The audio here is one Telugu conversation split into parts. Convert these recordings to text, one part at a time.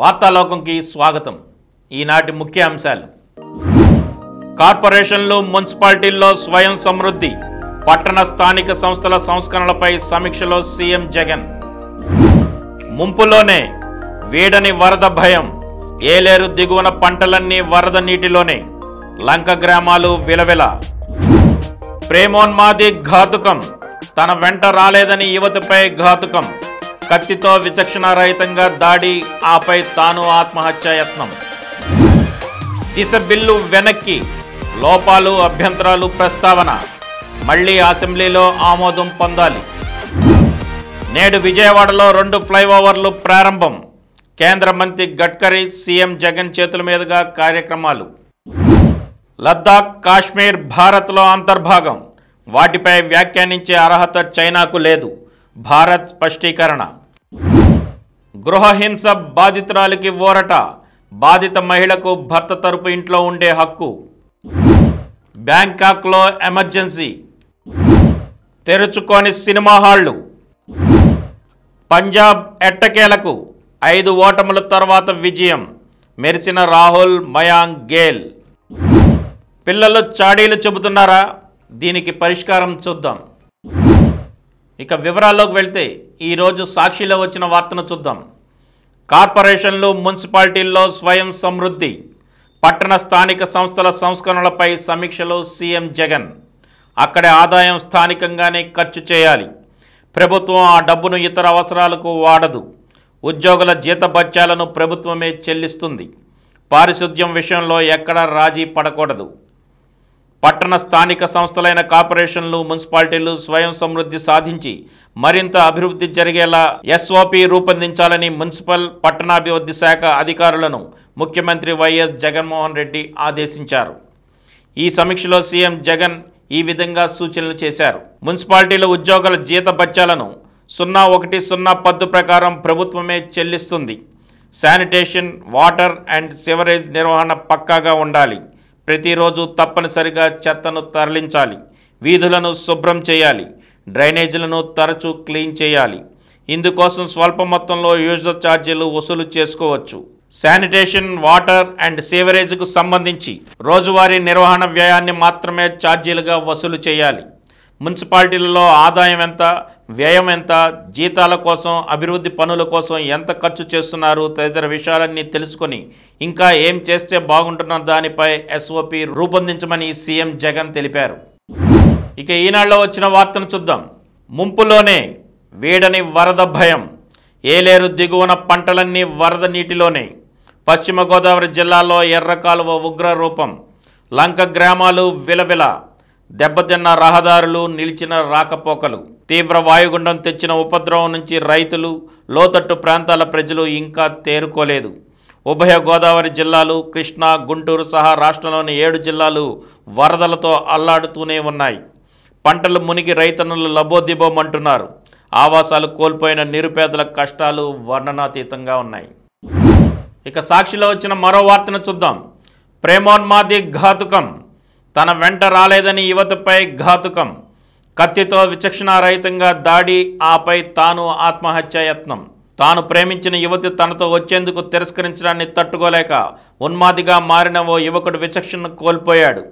వార్తాలోకంకి స్వాగతం ఈనాటి ముఖ్య అంశాలు కార్పొరేషన్లు మున్సిపాలిటీల్లో స్వయం సమృద్ధి పట్టణ స్థానిక సంస్థల సంస్కరణలపై సమీక్షలో సీఎం జగన్ ముంపులోనే వీడని వరద భయం ఏలేరు దిగువన పంటలన్నీ వరద నీటిలోనే లంక గ్రామాలు విలవిల ప్రేమోన్మాది ఘాతుకం తన వెంట రాలేదని యువతిపై ఘాతుకం కత్తితో విచక్షణారహితంగా దాడి ఆపై తాను యత్నం దిశ బిల్లు వెనక్కి లోపాలు అభ్యంతరాలు ప్రస్తావన మళ్లీ అసెంబ్లీలో ఆమోదం పొందాలి నేడు విజయవాడలో రెండు ఫ్లైఓవర్లు ప్రారంభం కేంద్ర మంత్రి గడ్కరీ సీఎం జగన్ చేతుల మీదుగా కార్యక్రమాలు లద్దాఖ్ కాశ్మీర్ భారత్లో అంతర్భాగం వాటిపై వ్యాఖ్యానించే అర్హత చైనాకు లేదు భారత్ స్పష్టీకరణ గృహహింస బాధితురాలికి ఓరట బాధిత మహిళకు భర్త తరపు ఇంట్లో ఉండే హక్కు బ్యాంకాక్లో ఎమర్జెన్సీ తెరుచుకొని సినిమా హాళ్లు పంజాబ్ ఎట్టకేలకు ఐదు ఓటముల తర్వాత విజయం మెరిసిన రాహుల్ మయాంగ్ గేల్ పిల్లలు చాడీలు చెబుతున్నారా దీనికి పరిష్కారం చూద్దాం ఇక వివరాల్లోకి వెళ్తే ఈరోజు సాక్షిలో వచ్చిన వార్తను చూద్దాం కార్పొరేషన్లు మున్సిపాలిటీల్లో స్వయం సమృద్ధి పట్టణ స్థానిక సంస్థల సంస్కరణలపై సమీక్షలు సీఎం జగన్ అక్కడే ఆదాయం స్థానికంగానే ఖర్చు చేయాలి ప్రభుత్వం ఆ డబ్బును ఇతర అవసరాలకు వాడదు ఉద్యోగుల జీతభత్యాలను ప్రభుత్వమే చెల్లిస్తుంది పారిశుద్ధ్యం విషయంలో ఎక్కడా రాజీ పడకూడదు పట్టణ స్థానిక సంస్థలైన కార్పొరేషన్లు మున్సిపాలిటీలు స్వయం సమృద్ధి సాధించి మరింత అభివృద్ధి జరిగేలా ఎస్ఓపి రూపొందించాలని మున్సిపల్ పట్టణాభివృద్ధి శాఖ అధికారులను ముఖ్యమంత్రి వైఎస్ జగన్మోహన్ రెడ్డి ఆదేశించారు ఈ సమీక్షలో సీఎం జగన్ ఈ విధంగా సూచనలు చేశారు మున్సిపాలిటీల ఉద్యోగుల జీత బత్యాలను సున్నా ఒకటి సున్నా పద్దు ప్రకారం ప్రభుత్వమే చెల్లిస్తుంది శానిటేషన్ వాటర్ అండ్ సివరేజ్ నిర్వహణ పక్కాగా ఉండాలి ప్రతిరోజు తప్పనిసరిగా చెత్తను తరలించాలి వీధులను శుభ్రం చేయాలి డ్రైనేజీలను తరచూ క్లీన్ చేయాలి ఇందుకోసం స్వల్ప మొత్తంలో యూజర్ ఛార్జీలు వసూలు చేసుకోవచ్చు శానిటేషన్ వాటర్ అండ్ సీవరేజ్కు సంబంధించి రోజువారీ నిర్వహణ వ్యయాన్ని మాత్రమే ఛార్జీలుగా వసూలు చేయాలి మున్సిపాలిటీలలో ఆదాయం ఎంత వ్యయం ఎంత జీతాల కోసం అభివృద్ధి పనుల కోసం ఎంత ఖర్చు చేస్తున్నారు తదితర విషయాలన్నీ తెలుసుకొని ఇంకా ఏం చేస్తే బాగుంటున్న దానిపై ఎస్ఓపి రూపొందించమని సీఎం జగన్ తెలిపారు ఇక ఈనాడులో వచ్చిన వార్తను చూద్దాం ముంపులోనే వేడని వరద భయం ఏలేరు దిగువన పంటలన్నీ వరద నీటిలోనే పశ్చిమ గోదావరి జిల్లాలో ఎర్రకాలువ ఉగ్ర రూపం లంక గ్రామాలు విలవిల దెబ్బతిన్న రహదారులు నిలిచిన రాకపోకలు తీవ్ర వాయుగుండం తెచ్చిన ఉపద్రవం నుంచి రైతులు లోతట్టు ప్రాంతాల ప్రజలు ఇంకా తేరుకోలేదు ఉభయ గోదావరి జిల్లాలు కృష్ణా గుంటూరు సహా రాష్ట్రంలోని ఏడు జిల్లాలు వరదలతో అల్లాడుతూనే ఉన్నాయి పంటలు మునిగి రైతన్నులు లబోదిబోమంటున్నారు ఆవాసాలు కోల్పోయిన నిరుపేదల కష్టాలు వర్ణనాతీతంగా ఉన్నాయి ఇక సాక్షిలో వచ్చిన మరో వార్తను చూద్దాం ప్రేమోన్మాది ఘాతుకం తన వెంట రాలేదని యువతపై ఘాతుకం కత్తితో విచక్షణారహితంగా దాడి ఆపై తాను ఆత్మహత్యాయత్నం తాను ప్రేమించిన యువతి తనతో వచ్చేందుకు తిరస్కరించడాన్ని తట్టుకోలేక ఉన్మాదిగా మారిన ఓ యువకుడు విచక్షణ కోల్పోయాడు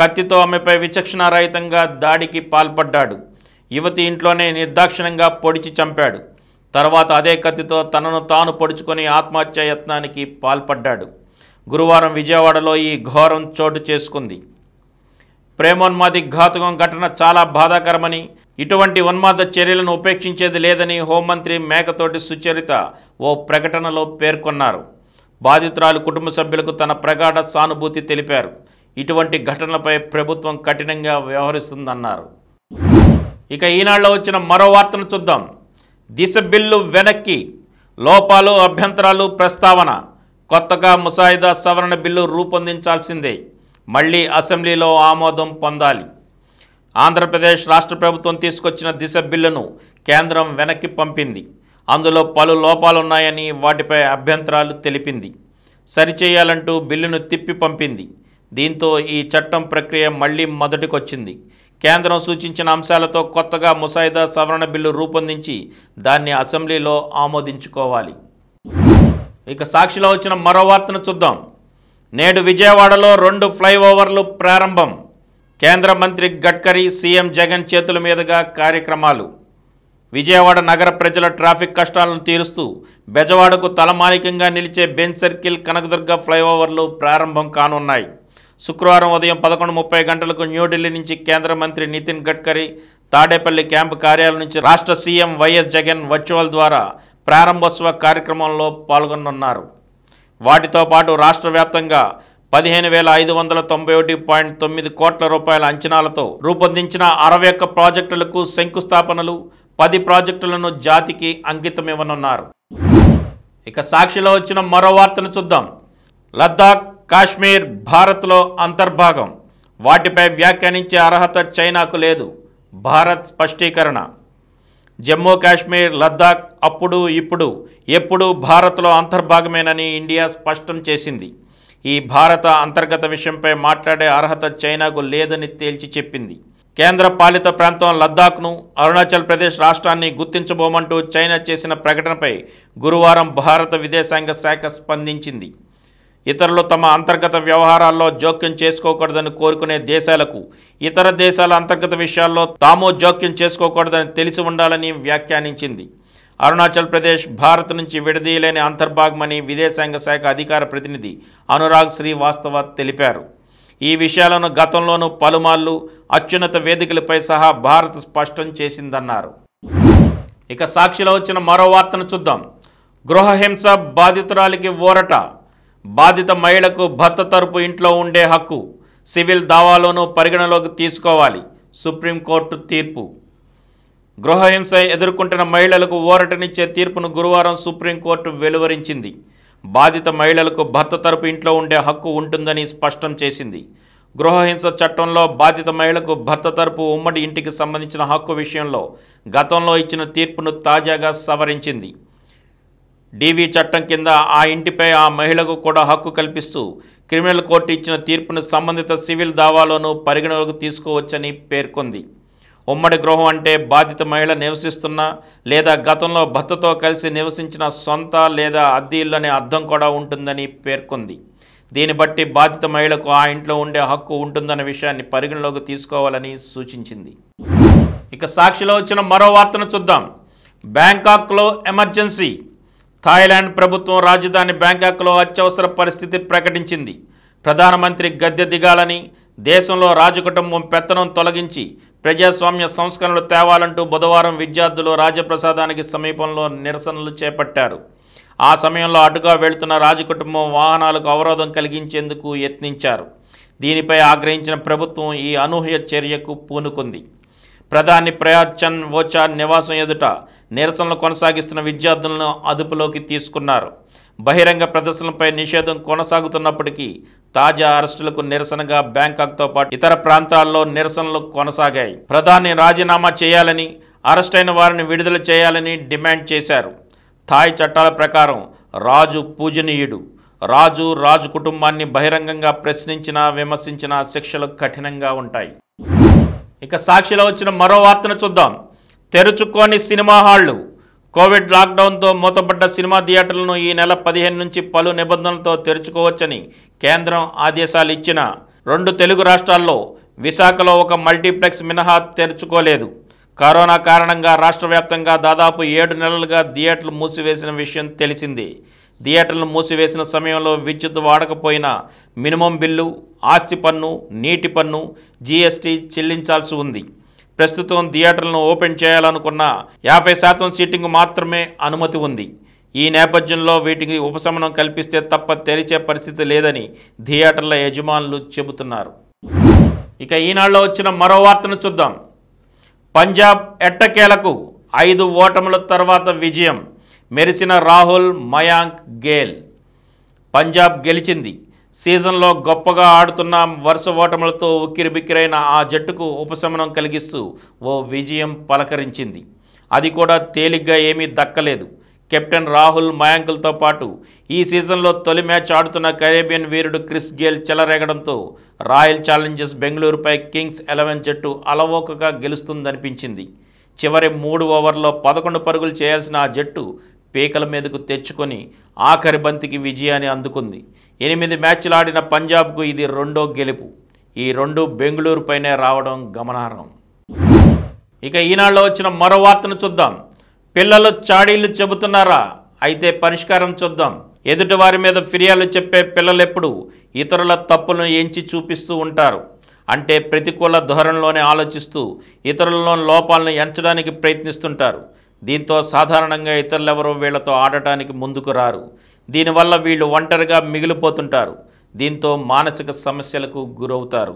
కత్తితో ఆమెపై విచక్షణారహితంగా దాడికి పాల్పడ్డాడు యువతి ఇంట్లోనే నిర్దాక్షిణంగా పొడిచి చంపాడు తర్వాత అదే కత్తితో తనను తాను పొడుచుకొని ఆత్మహత్యాయత్నానికి పాల్పడ్డాడు గురువారం విజయవాడలో ఈ ఘోరం చోటు చేసుకుంది ప్రేమోన్మాది ఘాతుకం ఘటన చాలా బాధాకరమని ఇటువంటి ఉన్మాద చర్యలను ఉపేక్షించేది లేదని హోంమంత్రి మేకతోటి సుచరిత ఓ ప్రకటనలో పేర్కొన్నారు బాధితురాలు కుటుంబ సభ్యులకు తన ప్రగాఢ సానుభూతి తెలిపారు ఇటువంటి ఘటనలపై ప్రభుత్వం కఠినంగా వ్యవహరిస్తుందన్నారు ఇక ఈనాళ్ళ వచ్చిన మరో వార్తను చూద్దాం దిశ బిల్లు వెనక్కి లోపాలు అభ్యంతరాలు ప్రస్తావన కొత్తగా ముసాయిదా సవరణ బిల్లు రూపొందించాల్సిందే మళ్ళీ అసెంబ్లీలో ఆమోదం పొందాలి ఆంధ్రప్రదేశ్ రాష్ట్ర ప్రభుత్వం తీసుకొచ్చిన దిశ బిల్లును కేంద్రం వెనక్కి పంపింది అందులో పలు లోపాలున్నాయని వాటిపై అభ్యంతరాలు తెలిపింది సరిచేయాలంటూ బిల్లును తిప్పి పంపింది దీంతో ఈ చట్టం ప్రక్రియ మళ్లీ మొదటికొచ్చింది కేంద్రం సూచించిన అంశాలతో కొత్తగా ముసాయిదా సవరణ బిల్లు రూపొందించి దాన్ని అసెంబ్లీలో ఆమోదించుకోవాలి ఇక సాక్షిలో వచ్చిన మరో వార్తను చూద్దాం నేడు విజయవాడలో రెండు ఫ్లైఓవర్లు ప్రారంభం కేంద్ర మంత్రి గడ్కరీ సీఎం జగన్ చేతుల మీదుగా కార్యక్రమాలు విజయవాడ నగర ప్రజల ట్రాఫిక్ కష్టాలను తీరుస్తూ బెజవాడకు తలమాలికంగా నిలిచే బెన్ సర్కిల్ కనకదుర్గ ఫ్లైఓవర్లు ప్రారంభం కానున్నాయి శుక్రవారం ఉదయం పదకొండు ముప్పై గంటలకు న్యూఢిల్లీ నుంచి కేంద్ర మంత్రి నితిన్ గడ్కరీ తాడేపల్లి క్యాంపు కార్యాలయం నుంచి రాష్ట్ర సీఎం వైఎస్ జగన్ వర్చువల్ ద్వారా ప్రారంభోత్సవ కార్యక్రమంలో పాల్గొనున్నారు వాటితో పాటు రాష్ట్ర వ్యాప్తంగా పదిహేను వేల ఐదు వందల తొంభై ఒకటి పాయింట్ తొమ్మిది కోట్ల రూపాయల అంచనాలతో రూపొందించిన అరవై ఒక్క ప్రాజెక్టులకు శంకుస్థాపనలు పది ప్రాజెక్టులను జాతికి అంకితమివ్వనున్నారు ఇక సాక్షిలో వచ్చిన మరో వార్తను చూద్దాం లద్దాఖ్ కాశ్మీర్ భారత్లో అంతర్భాగం వాటిపై వ్యాఖ్యానించే అర్హత చైనాకు లేదు భారత్ స్పష్టీకరణ జమ్మూ కాశ్మీర్ లద్దాఖ్ అప్పుడు ఇప్పుడు ఎప్పుడు భారత్లో అంతర్భాగమేనని ఇండియా స్పష్టం చేసింది ఈ భారత అంతర్గత విషయంపై మాట్లాడే అర్హత చైనాకు లేదని తేల్చి చెప్పింది కేంద్ర పాలిత ప్రాంతం లద్దాఖ్ను అరుణాచల్ ప్రదేశ్ రాష్ట్రాన్ని గుర్తించబోమంటూ చైనా చేసిన ప్రకటనపై గురువారం భారత విదేశాంగ శాఖ స్పందించింది ఇతరులు తమ అంతర్గత వ్యవహారాల్లో జోక్యం చేసుకోకూడదని కోరుకునే దేశాలకు ఇతర దేశాల అంతర్గత విషయాల్లో తాము జోక్యం చేసుకోకూడదని తెలిసి ఉండాలని వ్యాఖ్యానించింది అరుణాచల్ ప్రదేశ్ భారత్ నుంచి విడదీయలేని అంతర్భాగమని విదేశాంగ శాఖ అధికార ప్రతినిధి అనురాగ్ శ్రీవాస్తవ తెలిపారు ఈ విషయాలను గతంలోనూ పలుమార్లు అత్యున్నత వేదికలపై సహా భారత్ స్పష్టం చేసిందన్నారు ఇక సాక్షిలో వచ్చిన మరో వార్తను చూద్దాం గృహహింస బాధితురాలికి ఓరట బాధిత మహిళకు భర్త తరపు ఇంట్లో ఉండే హక్కు సివిల్ దావాలోనూ పరిగణలోకి తీసుకోవాలి సుప్రీంకోర్టు తీర్పు గృహహింస ఎదుర్కొంటున్న మహిళలకు ఓరటనిచ్చే తీర్పును గురువారం సుప్రీంకోర్టు వెలువరించింది బాధిత మహిళలకు భర్త తరపు ఇంట్లో ఉండే హక్కు ఉంటుందని స్పష్టం చేసింది గృహహింస చట్టంలో బాధిత మహిళకు భర్త తరపు ఉమ్మడి ఇంటికి సంబంధించిన హక్కు విషయంలో గతంలో ఇచ్చిన తీర్పును తాజాగా సవరించింది డీవీ చట్టం కింద ఆ ఇంటిపై ఆ మహిళకు కూడా హక్కు కల్పిస్తూ క్రిమినల్ కోర్టు ఇచ్చిన తీర్పును సంబంధిత సివిల్ దావాలోనూ పరిగణలోకి తీసుకోవచ్చని పేర్కొంది ఉమ్మడి గృహం అంటే బాధిత మహిళ నివసిస్తున్న లేదా గతంలో భర్తతో కలిసి నివసించిన సొంత లేదా అద్దె అర్థం కూడా ఉంటుందని పేర్కొంది దీన్ని బట్టి బాధిత మహిళకు ఆ ఇంట్లో ఉండే హక్కు ఉంటుందన్న విషయాన్ని పరిగణలోకి తీసుకోవాలని సూచించింది ఇక సాక్షిలో వచ్చిన మరో వార్తను చూద్దాం బ్యాంకాక్లో ఎమర్జెన్సీ థాయిలాండ్ ప్రభుత్వం రాజధాని బ్యాంకాక్లో అత్యవసర పరిస్థితి ప్రకటించింది ప్రధానమంత్రి గద్దె దిగాలని దేశంలో రాజకుటుంబం పెత్తనం తొలగించి ప్రజాస్వామ్య సంస్కరణలు తేవాలంటూ బుధవారం విద్యార్థులు రాజప్రసాదానికి సమీపంలో నిరసనలు చేపట్టారు ఆ సమయంలో అటుగా వెళుతున్న రాజకుటుంబం వాహనాలకు అవరోధం కలిగించేందుకు యత్నించారు దీనిపై ఆగ్రహించిన ప్రభుత్వం ఈ అనూహ్య చర్యకు పూనుకుంది ప్రధాని ప్రయాత్ చంద్ ఓచా నివాసం ఎదుట నిరసనలు కొనసాగిస్తున్న విద్యార్థులను అదుపులోకి తీసుకున్నారు బహిరంగ ప్రదర్శనలపై నిషేధం కొనసాగుతున్నప్పటికీ తాజా అరెస్టులకు నిరసనగా బ్యాంకాక్తో పాటు ఇతర ప్రాంతాల్లో నిరసనలు కొనసాగాయి ప్రధాని రాజీనామా చేయాలని అరెస్టైన వారిని విడుదల చేయాలని డిమాండ్ చేశారు థాయ్ చట్టాల ప్రకారం రాజు పూజనీయుడు రాజు రాజు కుటుంబాన్ని బహిరంగంగా ప్రశ్నించినా విమర్శించినా శిక్షలు కఠినంగా ఉంటాయి ఇక సాక్షిలో వచ్చిన మరో వార్తను చూద్దాం తెరుచుకోని సినిమా హాళ్లు కోవిడ్ లాక్డౌన్తో మూతపడ్డ సినిమా థియేటర్లను ఈ నెల పదిహేను నుంచి పలు నిబంధనలతో తెరుచుకోవచ్చని కేంద్రం ఆదేశాలు ఇచ్చిన రెండు తెలుగు రాష్ట్రాల్లో విశాఖలో ఒక మల్టీప్లెక్స్ మినహా తెరుచుకోలేదు కరోనా కారణంగా రాష్ట్ర దాదాపు ఏడు నెలలుగా థియేటర్లు మూసివేసిన విషయం తెలిసింది థియేటర్లను మూసివేసిన సమయంలో విద్యుత్ వాడకపోయినా మినిమం బిల్లు ఆస్తి పన్ను నీటి పన్ను జీఎస్టీ చెల్లించాల్సి ఉంది ప్రస్తుతం థియేటర్లను ఓపెన్ చేయాలనుకున్న యాభై శాతం సీటింగ్ మాత్రమే అనుమతి ఉంది ఈ నేపథ్యంలో వీటికి ఉపశమనం కల్పిస్తే తప్ప తెరిచే పరిస్థితి లేదని థియేటర్ల యజమానులు చెబుతున్నారు ఇక ఈనాళ్ళు వచ్చిన మరో వార్తను చూద్దాం పంజాబ్ ఎట్టకేలకు ఐదు ఓటముల తర్వాత విజయం మెరిసిన రాహుల్ మయాంక్ గేల్ పంజాబ్ గెలిచింది సీజన్లో గొప్పగా ఆడుతున్న వరుస ఓటములతో ఉక్కిరిబిక్కిరైన ఆ జట్టుకు ఉపశమనం కలిగిస్తూ ఓ విజయం పలకరించింది అది కూడా తేలిగ్గా ఏమీ దక్కలేదు కెప్టెన్ రాహుల్ మయాంకులతో పాటు ఈ సీజన్లో తొలి మ్యాచ్ ఆడుతున్న కరేబియన్ వీరుడు క్రిస్ గేల్ చెలరేగడంతో రాయల్ ఛాలెంజర్స్ బెంగళూరుపై కింగ్స్ ఎలెవెన్ జట్టు అలవోకగా గెలుస్తుందనిపించింది చివరి మూడు ఓవర్లో పదకొండు పరుగులు చేయాల్సిన ఆ జట్టు పీకల మీదకు తెచ్చుకొని ఆఖరి బంతికి విజయాన్ని అందుకుంది ఎనిమిది మ్యాచ్లు ఆడిన పంజాబ్కు ఇది రెండో గెలుపు ఈ రెండు బెంగళూరుపైనే రావడం గమనార్హం ఇక ఈనాళ్ళు వచ్చిన మరో వార్తను చూద్దాం పిల్లలు చాడీలు చెబుతున్నారా అయితే పరిష్కారం చూద్దాం ఎదుటి వారి మీద ఫిర్యాదులు చెప్పే పిల్లలెప్పుడు ఇతరుల తప్పులను ఎంచి చూపిస్తూ ఉంటారు అంటే ప్రతికూల ధోరణిలోనే ఆలోచిస్తూ ఇతరులలో లోపాలను ఎంచడానికి ప్రయత్నిస్తుంటారు దీంతో సాధారణంగా ఇతరులెవరో వీళ్లతో ఆడటానికి ముందుకు రారు దీనివల్ల వీళ్ళు ఒంటరిగా మిగిలిపోతుంటారు దీంతో మానసిక సమస్యలకు గురవుతారు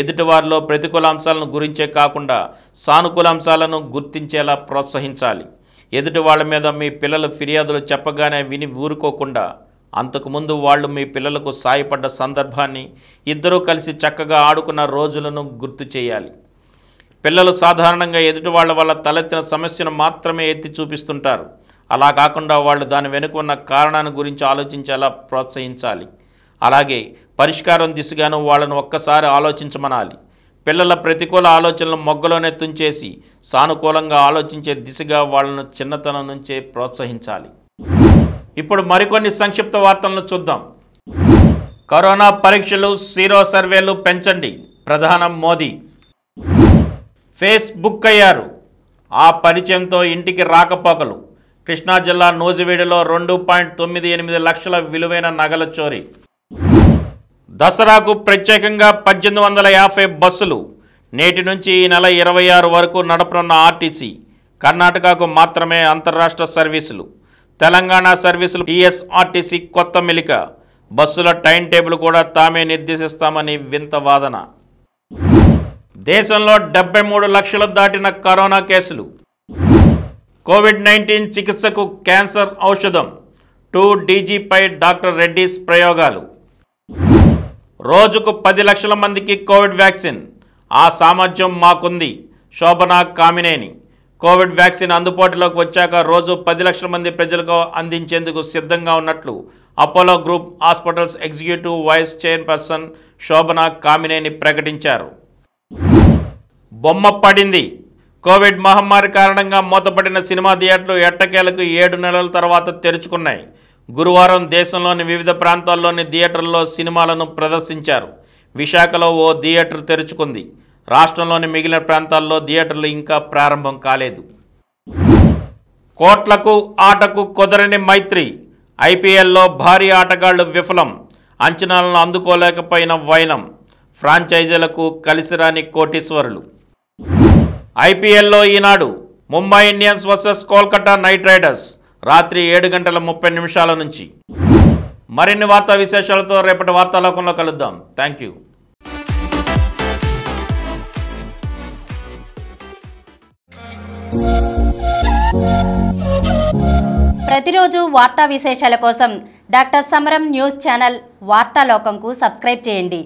ఎదుటివారిలో ప్రతికూల అంశాలను గురించే కాకుండా సానుకూల అంశాలను గుర్తించేలా ప్రోత్సహించాలి ఎదుటి వాళ్ళ మీద మీ పిల్లలు ఫిర్యాదులు చెప్పగానే విని ఊరుకోకుండా అంతకుముందు వాళ్ళు మీ పిల్లలకు సాయపడ్డ సందర్భాన్ని ఇద్దరూ కలిసి చక్కగా ఆడుకున్న రోజులను గుర్తు చేయాలి పిల్లలు సాధారణంగా ఎదుటి వాళ్ళ వల్ల తలెత్తిన సమస్యను మాత్రమే ఎత్తి చూపిస్తుంటారు అలా కాకుండా వాళ్ళు దాని వెనుక ఉన్న కారణాన్ని గురించి ఆలోచించేలా ప్రోత్సహించాలి అలాగే పరిష్కారం దిశగాను వాళ్ళను ఒక్కసారి ఆలోచించమనాలి పిల్లల ప్రతికూల ఆలోచనలు మొగ్గలోనే తుంచేసి సానుకూలంగా ఆలోచించే దిశగా వాళ్ళను చిన్నతనం నుంచే ప్రోత్సహించాలి ఇప్పుడు మరికొన్ని సంక్షిప్త వార్తలను చూద్దాం కరోనా పరీక్షలు సీరో సర్వేలు పెంచండి ప్రధానం మోదీ ఫేస్బుక్ అయ్యారు ఆ పరిచయంతో ఇంటికి రాకపోకలు కృష్ణా జిల్లా నోజివేడిలో రెండు పాయింట్ తొమ్మిది ఎనిమిది లక్షల విలువైన నగల చోరీ దసరాకు ప్రత్యేకంగా పద్దెనిమిది వందల యాభై బస్సులు నేటి నుంచి ఈ నెల ఇరవై ఆరు వరకు నడపనున్న ఆర్టీసీ కర్ణాటకకు మాత్రమే అంతర్రాష్ట్ర సర్వీసులు తెలంగాణ సర్వీసులు టీఎస్ఆర్టీసీ కొత్త మిలిక బస్సుల టైం టేబుల్ కూడా తామే నిర్దేశిస్తామని వింత వాదన దేశంలో డెబ్బై మూడు లక్షలు దాటిన కరోనా కేసులు కోవిడ్ నైన్టీన్ చికిత్సకు క్యాన్సర్ ఔషధం టూ డీజీపై డాక్టర్ రెడ్డిస్ ప్రయోగాలు రోజుకు పది లక్షల మందికి కోవిడ్ వ్యాక్సిన్ ఆ సామర్థ్యం మాకుంది శోభనా కామినేని కోవిడ్ వ్యాక్సిన్ అందుబాటులోకి వచ్చాక రోజు పది లక్షల మంది ప్రజలకు అందించేందుకు సిద్ధంగా ఉన్నట్లు Apollo group hospitals executive vice chairperson Shobana Kamineni ప్రకటించారు బొమ్మ పడింది కోవిడ్ మహమ్మారి కారణంగా మూతపడిన సినిమా థియేటర్లు ఎట్టకేలకు ఏడు నెలల తర్వాత తెరుచుకున్నాయి గురువారం దేశంలోని వివిధ ప్రాంతాల్లోని థియేటర్లలో సినిమాలను ప్రదర్శించారు విశాఖలో ఓ థియేటర్ తెరుచుకుంది రాష్ట్రంలోని మిగిలిన ప్రాంతాల్లో థియేటర్లు ఇంకా ప్రారంభం కాలేదు కోట్లకు ఆటకు కుదరని మైత్రి ఐపీఎల్లో భారీ ఆటగాళ్లు విఫలం అంచనాలను అందుకోలేకపోయిన వైనం ఫ్రాంచైజీలకు కలిసిరాని కోటీశ్వరులు ఐపీఎల్లో ఈనాడు Mumbai Indians versus Kolkata knight riders రాత్రి ఏడు గంటల ముప్పై నిమిషాల నుంచి మరిన్ని వార్తా విశేషాలతో రేపటి వార్తాలోకంలో కలుద్దాం థ్యాంక్ యూ ప్రతిరోజు వార్తా విశేషాల కోసం డాక్టర్ సమరం న్యూస్ ఛానల్ వార్తాలోకంకు సబ్స్క్రైబ్ చేయండి